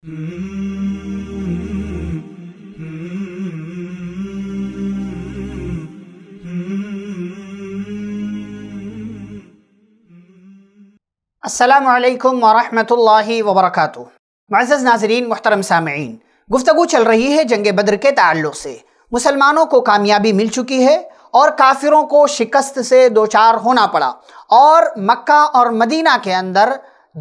अल्लाम वरहि मज़ नाजरीन महतरम सामीन गुफ्तु चल रही है जंग बद्र के ताल्लुक से मुसलमानों को कामयाबी मिल चुकी है और काफिरों को शिकस्त से दो चार होना पड़ा और मक्का और मदीना के अंदर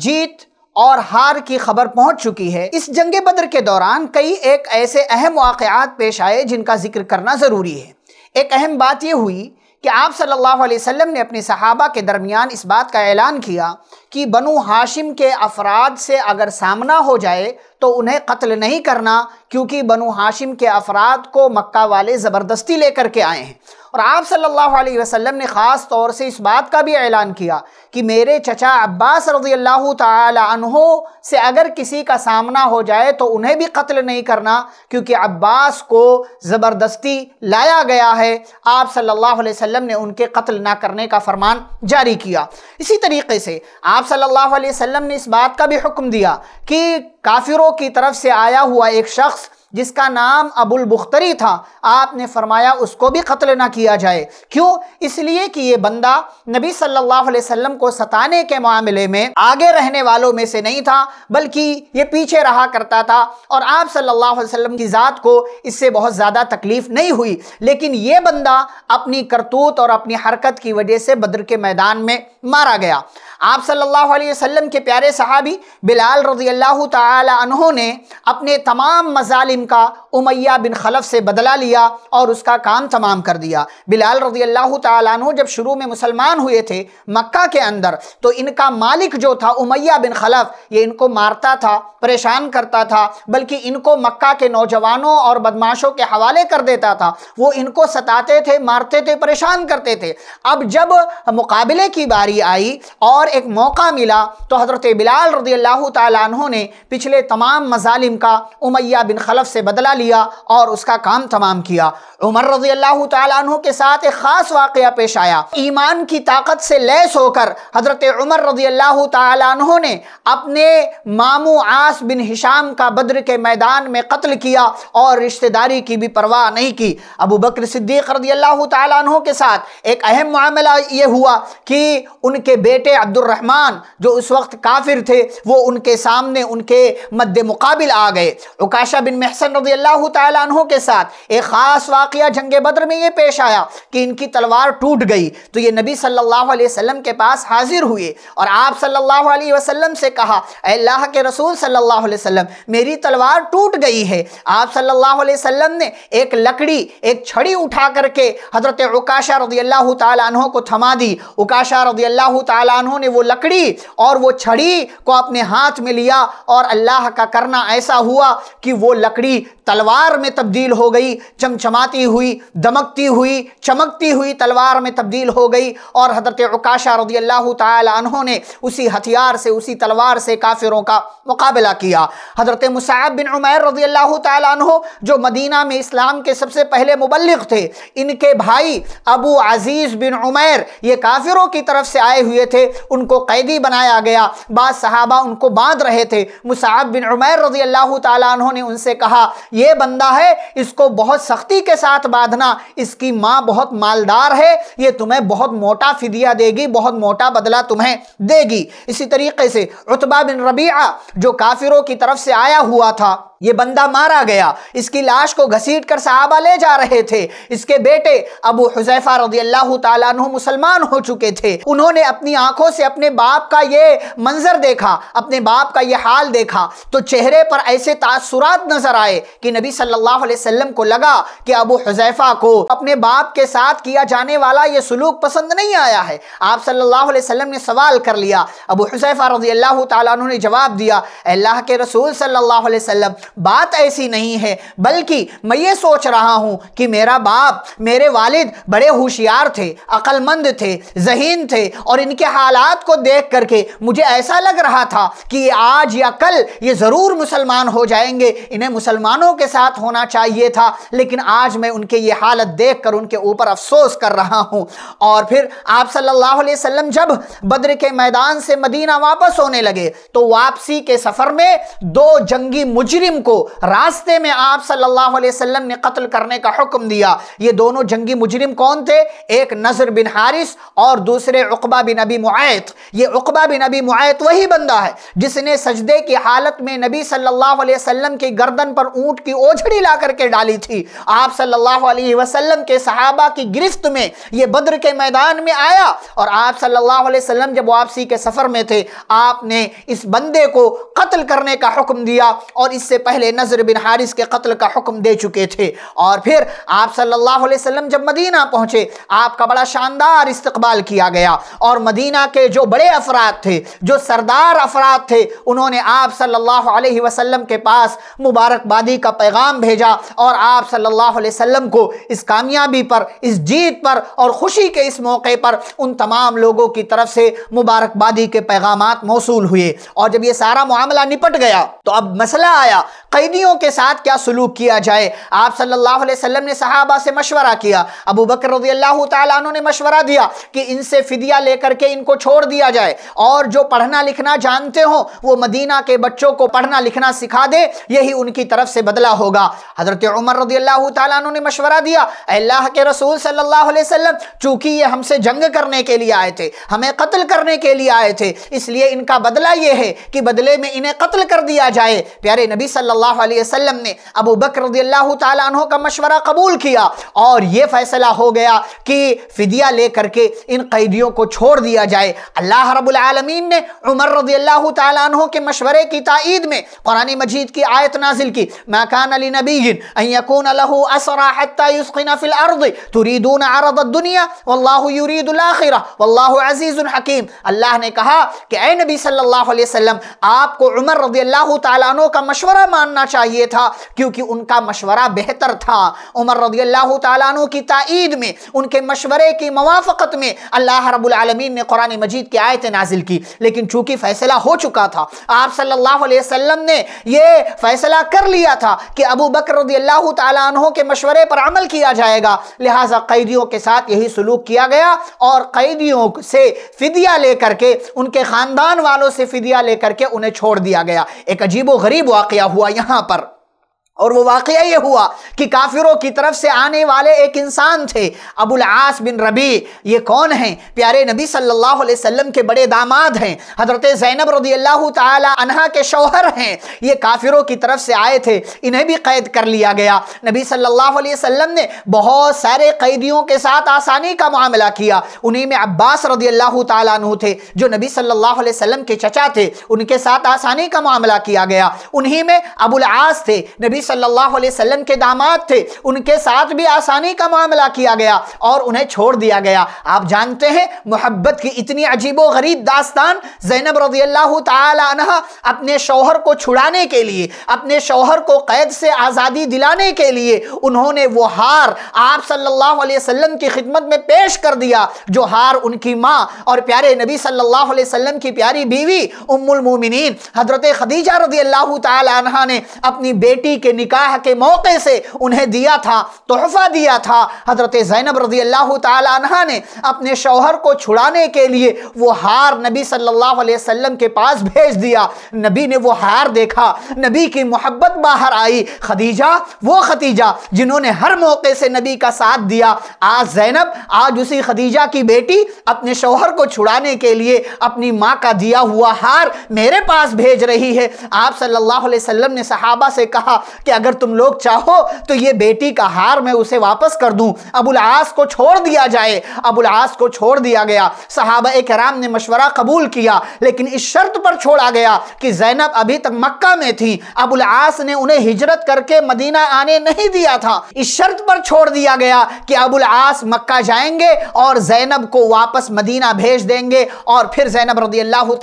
जीत और हार की खबर पहुंच चुकी है इस जंग बदर के दौरान कई एक ऐसे अहम वाक़ात पेश आए जिनका जिक्र करना ज़रूरी है एक अहम बात यह हुई कि आप सल्लल्लाहु अलैहि वसल्लम ने अपने सहाबा के दरमियान इस बात का ऐलान किया कि बनु हाशिम के अफराद से अगर सामना हो जाए तो उन्हें कत्ल नहीं करना क्योंकि बनु हाशिम के अफराद को मक्का वाले ज़बरदस्ती लेकर के आए हैं और आप सल्लल्लाहु अलैहि वसल्लम ने ख़ास तौर से इस बात का भी ऐलान किया कि मेरे चचा अब्बास रजी अल्लाह तहों से अगर किसी का सामना हो जाए तो उन्हें भी कत्ल नहीं करना क्योंकि अब्बास को ज़बरदस्ती लाया गया है आप सल्लल्लाहु अलैहि वसल्लम ने उनके कत्ल ना करने का फरमान जारी किया इसी तरीके से आप सल्लल्लाहु अलैहि वसल्लम ने इस बात का भी हुक्म दिया कि काफिरों की तरफ से आया हुआ एक शख्स जिसका नाम अबुल बुख्तरी था आपने फरमाया उसको भी कत्ल ना किया जाए क्यों इसलिए कि ये बंदा नबी सल्लल्लाहु अलैहि वसल्लम को सताने के मामले में आगे रहने वालों में से नहीं था बल्कि ये पीछे रहा करता था और आप सल्लल्लाहु अलैहि वसल्लम की ज़ात को इससे बहुत ज़्यादा तकलीफ़ नहीं हुई लेकिन ये बंदा अपनी करतूत और अपनी हरकत की वजह से बद्र के मैदान में मारा गया आप सल्लल्लाहु अलैहि वसल्लम के प्यारे सहाबी बिलाल रजी अल्लाह तहों ने अपने तमाम मजालिम इनका का उमैया बिन खलफ से बदला लिया और उसका काम तमाम कर दिया बिलाल रजी अल्लाह तु जब शुरू में मुसलमान हुए थे मक्का के अंदर तो इनका मालिक जो था उमैया बिन खलफ ये इनको मारता था परेशान करता था बल्कि इनको मक्का के नौजवानों और बदमाशों के हवाले कर देता था वो इनको सताते थे मारते थे परेशान करते थे अब जब मुकाबले की बारी आई और एक मौका मिला तो हज़रत बिलाल रजी अल्लाह तु ने पिछले तमाम मजालिम का उमैया बिन खलफ तरफ से बदला लिया और उसका काम तमाम किया उमर रजी अल्लाह तु के साथ एक ख़ास वाक़ पेश आया ईमान की ताकत से लैस होकर हज़रत उमर रजी अल्लाह तु ने अपने मामू आस बिन हिशाम का बद्र के मैदान में कत्ल किया और रिश्तेदारी की भी परवाह नहीं की अबू बकर सिद्दीक रजी अल्लाह तु के साथ एक अहम मामला ये हुआ कि उनके बेटे अब्दुलरहमान जो उस वक्त काफिर थे वो उनके सामने उनके मद्द मुकाबिल आ गए उकाशा बिन महस हसन रजी अल्लाह तु के साथ एक ख़ास वाक़ जंग बद्र में ये पेश आया कि इनकी तलवार टूट गई तो ये नबी सल्लल्लाहु अलैहि वसल्लम के पास हाजिर हुए और आप सल्लल्लाहु अलैहि वसल्लम से कहा अल्लाह के रसूल सल्लल्लाहु अलैहि वसल्लम मेरी तलवार टूट गई है आप सल्लल्लाहु अलैहि वसल्लम ने एक लकड़ी एक छड़ी उठा करके हज़रत उकाशा रजी अल्लाह तु को थमा दी उकाशा रजी अल्लाह तु ने वो लकड़ी और वो छड़ी को अपने हाथ में लिया और अल्लाह का करना ऐसा हुआ कि वो लकड़ी घड़ी तलवार में तब्दील हो गई चमचमाती हुई दमकती हुई चमकती हुई तलवार में तब्दील हो गई और हजरत उकाशा रजी अल्लाह तहों ने उसी हथियार से उसी तलवार से काफिरों का मुकाबला किया हजरत मुसाब बिन उमैर रजी अल्लाह तहों जो मदीना में इस्लाम के सबसे पहले मुबलिक थे इनके भाई अबू अजीज़ बिन उमैर ये काफिरों की तरफ से आए हुए थे उनको कैदी बनाया गया बाद उनको बांध रहे थे मुसाब बिन उमैर रजी अल्लाह तहों ने उनसे कहा रहा ये बंदा है इसको बहुत सख्ती के साथ बांधना इसकी माँ बहुत मालदार है ये तुम्हें बहुत मोटा फिदिया देगी बहुत मोटा बदला तुम्हें देगी इसी तरीके से उतबा बिन रबीआ जो काफिरों की तरफ से आया हुआ था ये बंदा मारा गया इसकी लाश को घसीट कर साहबा ले जा रहे थे इसके बेटे अबू हुजैफा रजी अल्लाह तु मुसलमान हो चुके थे उन्होंने अपनी आंखों से अपने बाप का ये मंजर देखा अपने बाप का ये हाल देखा तो चेहरे पर ऐसे तासुरात नजर आए आए कि नबी सल्लल्लाहु अलैहि वसल्लम को लगा कि अबू हुजैफा को अपने बाप के साथ किया जाने वाला ये सलूक पसंद नहीं आया है आप सल्लल्लाहु अलैहि वसल्लम ने सवाल कर लिया अबू हुजैफा रजी अल्लाह तु ने जवाब दिया अल्लाह के रसूल सल्लल्लाहु अलैहि वसल्लम बात ऐसी नहीं है बल्कि मैं ये सोच रहा हूँ कि मेरा बाप मेरे वालिद बड़े होशियार थे अक्लमंद थे जहीन थे और इनके हालात को देख करके मुझे ऐसा लग रहा था कि आज या कल ये ज़रूर मुसलमान हो जाएंगे इन्हें मुसलमान मुसलमानों के साथ होना चाहिए था लेकिन आज मैं उनके ये हालत देख कर उनके ऊपर अफसोस कर रहा हूँ और फिर आप सल्लल्लाहु अलैहि वसल्लम जब बद्र के मैदान से मदीना वापस होने लगे तो वापसी के सफ़र में दो जंगी मुजरिम को रास्ते में आप सल्लल्लाहु अलैहि वसल्लम ने कत्ल करने का हुक्म दिया ये दोनों जंगी मुजरिम कौन थे एक नजर बिन हारिस और दूसरे उकबा बिन अबी मुआत ये उकबा बिन अबी मुआत वही बंदा है जिसने सजदे की हालत में नबी सल्लल्लाहु अलैहि वसल्लम की गर्दन पर ऊंट की ओछड़ी ला करके डाली थी आप सल्लल्लाहु अलैहि वसल्लम के सहाबा की गिरफ्त में ये बद्र के मैदान में आया और आप सल्लल्लाहु अलैहि वसल्लम जब वापसी के सफ़र में थे आपने इस बंदे को कत्ल करने का हुक्म दिया और इससे पहले नजर बिन हारिस के कत्ल का हुक्म दे चुके थे और फिर आप सल्लल्लाहु अलैहि वसल्लम जब मदीना पहुंचे आपका बड़ा शानदार इस्तकबाल किया गया और मदीना के जो बड़े अफराद थे जो सरदार अफराद थे उन्होंने आप सल्लल्लाहु अलैहि वसल्लम के पास मुबारक मुबारकबादी का पैगाम भेजा और आप सल्लल्लाहु अलैहि वसल्लम को इस कामयाबी पर इस जीत पर और ख़ुशी के इस मौके पर उन तमाम लोगों की तरफ से मुबारकबादी के पैगाम मौसू हुए और जब ये सारा मामला निपट गया तो अब मसला आया कैदियों के साथ क्या सलूक किया जाए आप सल्लल्लाहु अलैहि वसल्लम ने सहाबा से मशवरा किया अबू बकर ने मशवरा दिया कि इनसे फिदिया लेकर के इनको छोड़ दिया जाए और जो पढ़ना लिखना जानते हो वो मदीना के बच्चों को पढ़ना लिखना सिखा दे यही उनकी तरफ से बदला होगा हज़रत उमर रजी अल्लाह तु ने मशवरा दिया अल्लाह के रसूल सल्लल्लाहु अलैहि वसल्लम चूँकि ये हमसे जंग करने के लिए आए थे हमें कत्ल करने के लिए आए थे इसलिए इनका बदला ये है कि बदले में इन्हें कत्ल कर दिया जाए प्यारे नबी सल्लल्लाहु अलैहि वसल्लम ने अबू बकर रजी अल्लाह तु का मशवरा कबूल किया और ये फैसला हो गया कि फिदिया लेकर के इन कैदियों को छोड़ दिया जाए अल्लाह रबालमीन ने उमर रजी अल्लाह तु के मशवरे की ताईद में कुरानी मजीद की आयत नाजिल की ما كان لنبي أن يكون له أسرى حتى يسقن في الأرض تريدون عرض الदुनिया वल्लाह युरीद आखिरा वल्लाह अजीज़ हकीम अल्लाह ने कहा कि ए नबी सल्लल्लाहु अलैहि वसल्लम आपको उमर रजी अल्लाह तु का मशवरा मानना चाहिए था क्योंकि उनका मशवरा बेहतर था उमर रजी अल्लाह तु की ताईद में उनके मशवरे की मवाफ़त में अल्लाह रबालमीन ने कुरान मजीद की आयत नाजिल की लेकिन चूँकि फ़ैसला हो चुका था आप सल्ला वसम ने यह फ़ैसला कर लिया लिया था कि अबू बकर के मशवरे पर अमल किया जाएगा लिहाजा कैदियों के साथ यही सलूक किया गया और कैदियों से फिदिया लेकर के उनके ख़ानदान वालों से फिदिया लेकर के उन्हें छोड़ दिया गया एक अजीब गरीब वाक़ हुआ यहां पर और वो वाक़ ये हुआ कि काफिरों की तरफ से आने वाले एक इंसान थे अबुल आस बिन रबी ये कौन हैं प्यारे नबी सल्लल्लाहु अलैहि वसल्लम के बड़े दामाद हैं हज़रत ज़ैनब रदी अल्लाह तहा के शौहर हैं ये काफिरों की तरफ से आए थे इन्हें भी कैद कर लिया गया नबी सल्लल्लाहु अलैहि वसल्लम ने बहुत सारे कैदियों के साथ आसानी का मामला किया उन्हीं में अब्बास रदी अल्लाह तु थे जो नबी सल्लल्लाहु अलैहि वसल्लम के चचा थे उनके साथ आसानी का मामला किया गया उन्हीं में अबुल आस थे नबी सल्लल्लाहु अलैहि वसल्लम के दामाद थे उनके साथ भी आसानी का मामला किया गया और उन्हें छोड़ दिया गया आप जानते हैं मोहब्बत की इतनी अजीब गरीब दास्तान जैनब रजी अल्लाह तह अपने शौहर को छुड़ाने के लिए अपने शौहर को कैद से आज़ादी दिलाने के लिए उन्होंने वो हार आप सल्लल्लाहु अलैहि वसल्लम की खिदमत में पेश कर दिया जो हार उनकी माँ और प्यारे नबी सल्लल्लाहु अलैहि वसल्लम की प्यारी बीवी उम्मुल मोमिनीन हजरत खदीजा रजी अल्लाह तह ने अपनी बेटी के निकाह के मौके से उन्हें दिया था तोहफा दिया था हज़रत ज़ैनब रजी अल्लाह तहा ने अपने शौहर को छुड़ाने के लिए वो हार नबी सल्लल्लाहु अलैहि वसल्लम के पास भेज दिया नबी ने वो हार देखा नबी की मोहब्बत बाहर आई खदीजा वो खदीजा जिन्होंने हर मौके से नबी का साथ दिया आज जैनब आज उसी खदीजा की बेटी अपने शौहर को छुड़ाने के लिए अपनी माँ का दिया हुआ हार मेरे पास भेज रही है आप सल्लल्लाहु अलैहि ने सहाबा से कहा कि अगर तुम लोग चाहो तो ये बेटी का हार मैं उसे वापस कर दूं अबुल आस को छोड़ दिया जाए अबुल आस को छोड़ दिया गया सहाबा कराम ने मशवरा कबूल किया लेकिन इस शर्त पर छोड़ा गया कि जैनब अभी तक मक्का में थी अबुल आस ने उन्हें हिजरत करके मदीना आने नहीं दिया था इस शर्त पर छोड़ दिया गया कि अबुल आस मक्का जाएंगे और जैनब को वापस मदीना भेज देंगे और फिर जैनब रदी अल्लाह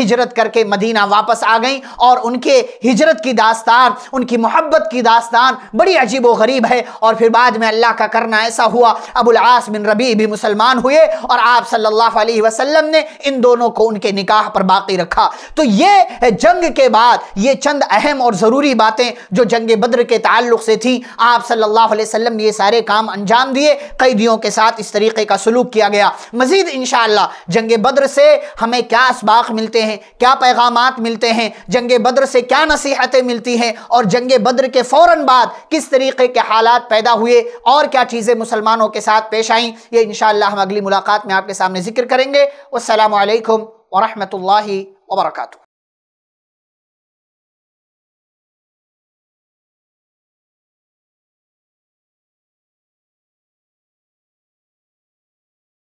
तिजरत करके मदीना वापस आ गई और उनके हिजरत की दास्तान उनकी मोहब्बत की दास्तान बड़ी अजीब व गरीब है और फिर बाद में अल्लाह का करना ऐसा हुआ अबुल आस बिन रबी भी मुसलमान हुए और आप सल्लल्लाहु अलैहि वसल्लम ने इन दोनों को उनके निकाह पर बाकी रखा तो ये जंग के बाद ये चंद अहम और ज़रूरी बातें जो जंग बद्र के ताल्लुक से थी आप सल्लल्लाहु अलैहि वसल्लम ने ये सारे काम अंजाम दिए कैदियों के साथ इस तरीके का सलूक किया गया मजीद इन जंग बद्र से हमें क्या इसबाक मिलते हैं क्या पैगाम मिलते हैं जंग बद्र से क्या नसीहतें मिलती हैं और जंग बद्र के फौरन बाद किस तरीके के हालात पैदा हुए और क्या चीज़ें मुसलमानों के साथ पेश आईं ये इन हम अगली मुलाकात में आपके सामने जिक्र करेंगे असलकम वरहमल वर्का